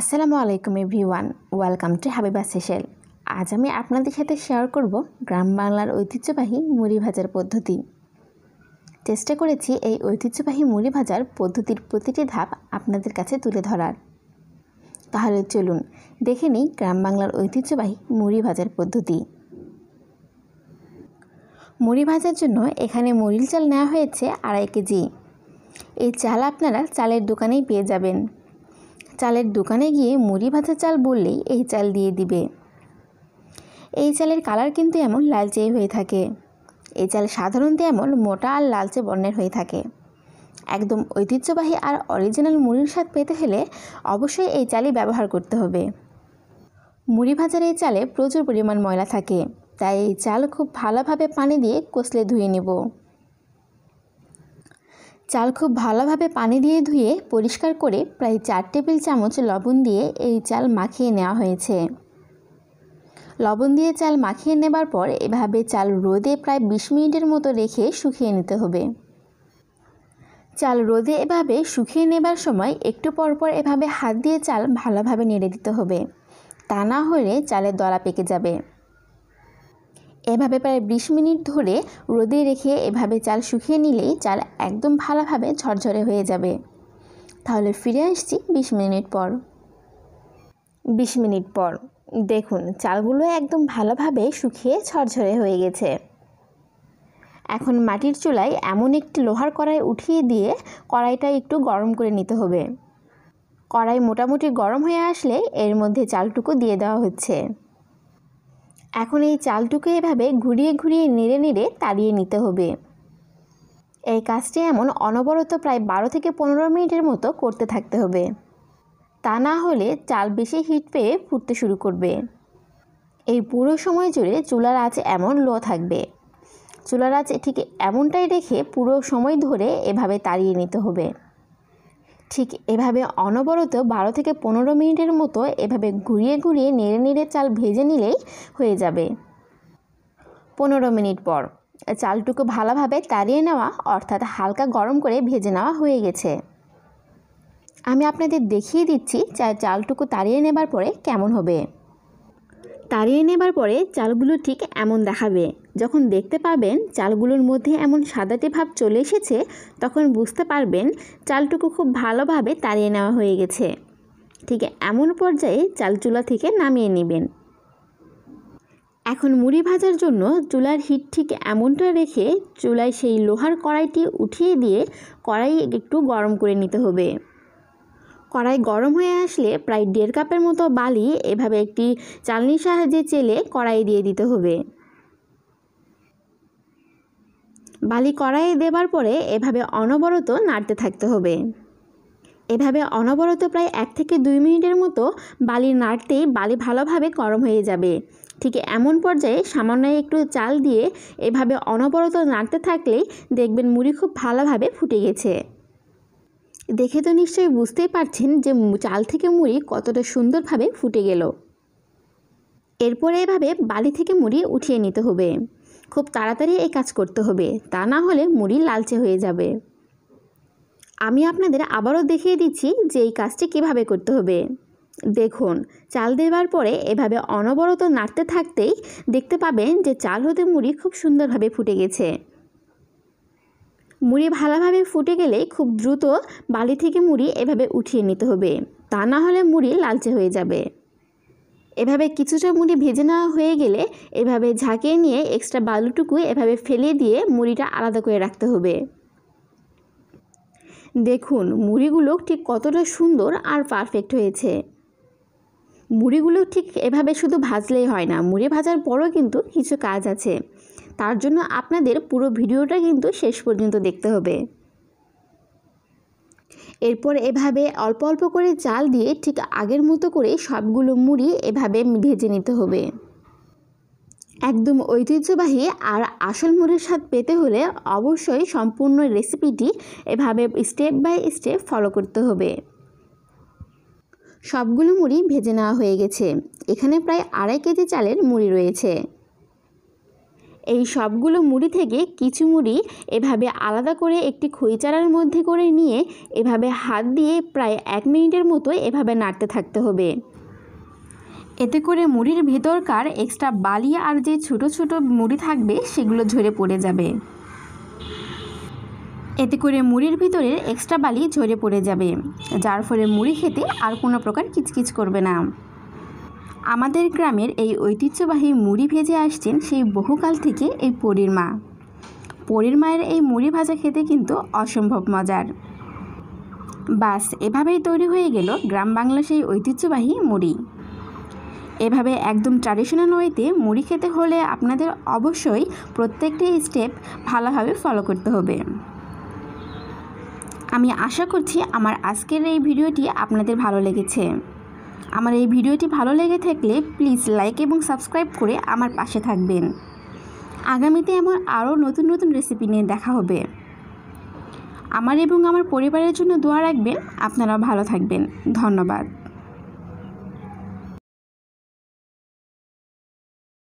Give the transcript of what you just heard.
আসসালামু আলাইকুম everyone welcome to Habiba সেশেল আজ আমি আপনাদের সাথে শেয়ার করব গ্রাম বাংলার ঐতিহ্যবাহী মুড়ি ভাজার পদ্ধতি চেষ্টা করেছি এই ঐতিহ্যবাহী মুড়ি ভাজার পদ্ধতির প্রতিটি ধাপ আপনাদের কাছে তুলে ধরার তাহলে চলুন দেখে নিই গ্রাম বাংলার ঐতিহ্যবাহী মুড়ি ভাজার পদ্ধতি মুড়ি ভাজার জন্য এখানে মুড়ির চাল নেওয়া হয়েছে আড়াই কেজি এই চাল আপনারা চালের দোকানেই পেয়ে যাবেন চালের দোকানে গিয়ে মুড়ি ভাজা চাল বললেই এই চাল দিয়ে দিবে এই চালের কালার কিন্তু এমন লালচেই হয়ে থাকে এই চাল সাধারণত এমন মোটা আর লালচে বর্ণের হয়ে থাকে একদম ঐতিহ্যবাহী আর অরিজিনাল মুড়ির স্বাদ পেতে হলে অবশ্যই এই চালই ব্যবহার করতে হবে মুড়ি ভাজার এই চালে প্রচুর পরিমাণ ময়লা থাকে তাই এই চাল খুব ভালোভাবে পানি দিয়ে কষলে ধুয়ে নেব চাল খুব ভালোভাবে পানি দিয়ে ধুয়ে পরিষ্কার করে প্রায় চার টেবিল চামচ লবণ দিয়ে এই চাল মাখিয়ে নেওয়া হয়েছে লবণ দিয়ে চাল মাখিয়ে নেবার পর এভাবে চাল রোদে প্রায় বিশ মিনিটের মতো রেখে শুকিয়ে নিতে হবে চাল রোদে এভাবে শুকিয়ে নেবার সময় একটু পরপর এভাবে হাত দিয়ে চাল ভালোভাবে নেড়ে দিতে হবে তা না হলে চালের দলা পেকে যাবে এভাবে প্রায় বিশ মিনিট ধরে রোদে রেখে এভাবে চাল শুকিয়ে নিলেই চাল একদম ভালোভাবে ঝরঝরে হয়ে যাবে তাহলে ফিরে আসছি বিশ মিনিট পর বিশ মিনিট পর দেখুন চালগুলো একদম ভালোভাবে শুকিয়ে ঝরঝরে হয়ে গেছে এখন মাটির চুলায় এমন একটি লোহার কড়াই উঠিয়ে দিয়ে কড়াইটা একটু গরম করে নিতে হবে কড়াই মোটামুটি গরম হয়ে আসলে এর মধ্যে চালটুকু দিয়ে দেওয়া হচ্ছে এখন এই চালটুকে এভাবে ঘুরিয়ে ঘুরিয়ে নেড়ে নেড়ে তাড়িয়ে নিতে হবে এই কাজটি এমন অনবরত প্রায় বারো থেকে পনেরো মিনিটের মতো করতে থাকতে হবে তা না হলে চাল বেশি হিট পেয়ে ফুটতে শুরু করবে এই পুরো সময় জুড়ে চুলার আঁচ এমন লো থাকবে চুলার আঁচ ঠিক এমনটাই রেখে পুরো সময় ধরে এভাবে তাড়িয়ে নিতে হবে ঠিক এভাবে অনবরত বারো থেকে পনেরো মিনিটের মতো এভাবে ঘুরিয়ে ঘুরিয়ে নেড়ে নেড়ে চাল ভেজে নিলেই হয়ে যাবে পনেরো মিনিট পর চালটুকু ভালোভাবে তাড়িয়ে নেওয়া অর্থাৎ হালকা গরম করে ভেজে নেওয়া হয়ে গেছে আমি আপনাদের দেখিয়ে দিচ্ছি চালটুকু তাড়িয়ে নেবার পরে কেমন হবে তাড়িয়ে নেবার পরে চালগুলো ঠিক এমন দেখাবে যখন দেখতে পাবেন চালগুলোর মধ্যে এমন সাদাটে ভাব চলে এসেছে তখন বুঝতে পারবেন চালটুকু খুব ভালোভাবে তাড়িয়ে নেওয়া হয়ে গেছে ঠিক এমন পর্যায়ে চাল চুলা থেকে নামিয়ে নেবেন এখন মুড়ি ভাজার জন্য চুলার হিট ঠিক এমনটা রেখে চুলায় সেই লোহার কড়াইটি উঠিয়ে দিয়ে কড়াই একটু গরম করে নিতে হবে কড়াই গরম হয়ে আসলে প্রায় দেড় কাপের মতো বালি এভাবে একটি চালনির সাহায্যে চেলে কড়াই দিয়ে দিতে হবে বালি কড়াইয়ে দেবার পরে এভাবে অনবরত নাড়তে থাকতে হবে এভাবে অনবরত প্রায় এক থেকে দুই মিনিটের মতো বালি নাড়তেই বালি ভালোভাবে গরম হয়ে যাবে ঠিক এমন পর্যায়ে সামান্য একটু চাল দিয়ে এভাবে অনবরত নাড়তে থাকলেই দেখবেন মুড়ি খুব ভালোভাবে ফুটে গেছে দেখে তো নিশ্চয়ই বুঝতেই পারছেন যে চাল থেকে মুড়ি কতটা সুন্দরভাবে ফুটে গেল এরপরে এভাবে বালি থেকে মুড়ি উঠিয়ে নিতে হবে খুব তাড়াতাড়ি এই কাজ করতে হবে তা না হলে মুড়ি লালচে হয়ে যাবে আমি আপনাদের আবারও দেখিয়ে দিচ্ছি যে এই কাজটি কিভাবে করতে হবে দেখুন চাল দেওয়ার পরে এভাবে অনবরত নাড়তে থাকতেই দেখতে পাবেন যে চাল হতে মুড়ি খুব সুন্দরভাবে ফুটে গেছে মুড়ি ভালোভাবে ফুটে গেলে খুব দ্রুত বালি থেকে মুড়ি এভাবে উঠিয়ে নিতে হবে তা না হলে মুড়ি লালচে হয়ে যাবে এভাবে কিছুটা মুড়ি ভেজে নেওয়া হয়ে গেলে এভাবে ঝাঁকিয়ে নিয়ে এক্সট্রা বালুটুকু এভাবে ফেলে দিয়ে মুড়িটা আলাদা করে রাখতে হবে দেখুন মুড়িগুলো ঠিক কতটা সুন্দর আর পারফেক্ট হয়েছে মুড়িগুলো ঠিক এভাবে শুধু ভাজলেই হয় না মুড়ি ভাজার পরও কিন্তু কিছু কাজ আছে তার জন্য আপনাদের পুরো ভিডিওটা কিন্তু শেষ পর্যন্ত দেখতে হবে এরপর এভাবে অল্প অল্প করে চাল দিয়ে ঠিক আগের মতো করে সবগুলো মুড়ি এভাবে ভেজে নিতে হবে একদম ঐতিহ্যবাহী আর আসল মুড়ির স্বাদ পেতে হলে অবশ্যই সম্পূর্ণ রেসিপিটি এভাবে স্টেপ বাই স্টেপ ফলো করতে হবে সবগুলো মুড়ি ভেজে নেওয়া হয়ে গেছে এখানে প্রায় আড়াই কেজি চালের মুড়ি রয়েছে এই সবগুলো মুড়ি থেকে কিছু মুড়ি এভাবে আলাদা করে একটি খইচারার মধ্যে করে নিয়ে এভাবে হাত দিয়ে প্রায় এক মিনিটের মতো এভাবে নাড়তে থাকতে হবে এতে করে মুড়ির ভেতরকার এক্সট্রা বালি আর যে ছোট ছোট মুড়ি থাকবে সেগুলো ঝরে পড়ে যাবে এতে করে মুড়ির ভিতরের এক্সট্রা বালি ঝরে পড়ে যাবে যার ফলে মুড়ি খেতে আর কোনো প্রকার কিচকিচ করবে না আমাদের গ্রামের এই ঐতিহ্যবাহী মুড়ি ভেজে আসছেন সেই বহুকাল থেকে এই পরীর মা পরীর মায়ের এই মুড়ি ভাজা খেতে কিন্তু অসম্ভব মজার বাস এভাবেই তৈরি হয়ে গেল গ্রাম বাংলা সেই ঐতিহ্যবাহী মুড়ি এভাবে একদম ট্র্যাডিশনাল ওয়েতে মুড়ি খেতে হলে আপনাদের অবশ্যই প্রত্যেকটি স্টেপ ভালোভাবে ফলো করতে হবে আমি আশা করছি আমার আজকের এই ভিডিওটি আপনাদের ভালো লেগেছে আমার এই ভিডিওটি ভালো লেগে থাকলে প্লিজ লাইক এবং সাবস্ক্রাইব করে আমার পাশে থাকবেন আগামীতে এমন আরও নতুন নতুন রেসিপি নিয়ে দেখা হবে আমার এবং আমার পরিবারের জন্য দোয়া রাখবেন আপনারা ভালো থাকবেন ধন্যবাদ